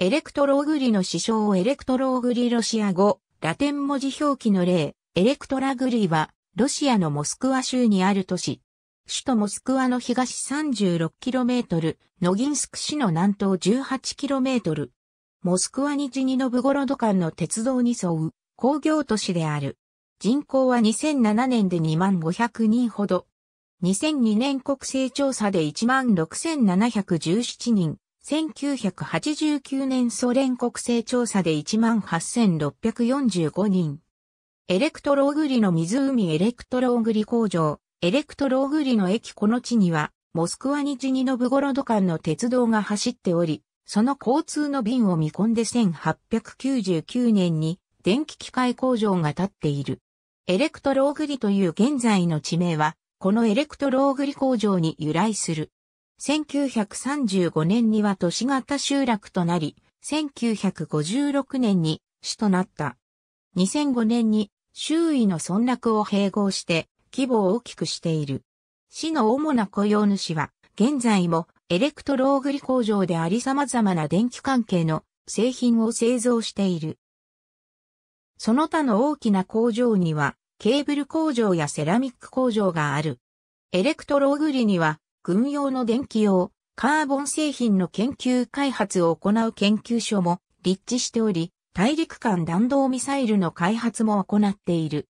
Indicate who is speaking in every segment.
Speaker 1: エ
Speaker 2: レクトローグリの師匠をエレクトローグリロシア語、ラテン文字表記の例、エレクトラグリは、ロシアのモスクワ州にある都市。首都モスクワの東 36km、ノギンスク市の南東 18km。モスクワにジニノブゴロド間の鉄道に沿う工業都市である。人口は2007年で2万500人ほど。2002年国勢調査で1万6717人。1989年ソ連国勢調査で18,645人。エレクトローグリの湖エレクトローグリ工場、エレクトローグリの駅この地には、モスクワにジニノブゴロド間の鉄道が走っており、その交通の便を見込んで1899年に電気機械工場が建っている。エレクトローグリという現在の地名は、このエレクトローグリ工場に由来する。1935年には都市型集落となり、1956年に市となった。2005年に周囲の村落を併合して規模を大きくしている。市の主な雇用主は、現在もエレクトローグリ工場であり様々な電気関係の製品を製造している。その他の大きな工場には、ケーブル工場やセラミック工場がある。エレクトローグリには、軍用の電気用、カーボン製品の研究開発を行う研究所も立地しており、大陸間弾道ミサイルの開発も行っている。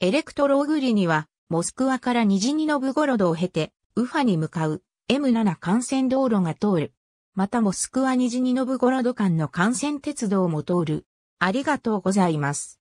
Speaker 2: エレクトローグリには、モスクワからニジニノブゴロドを経て、ウファに向かう M7 幹線道路が通る。またモスクワニジニノブゴロド間の幹線鉄道も通る。ありがとうございます。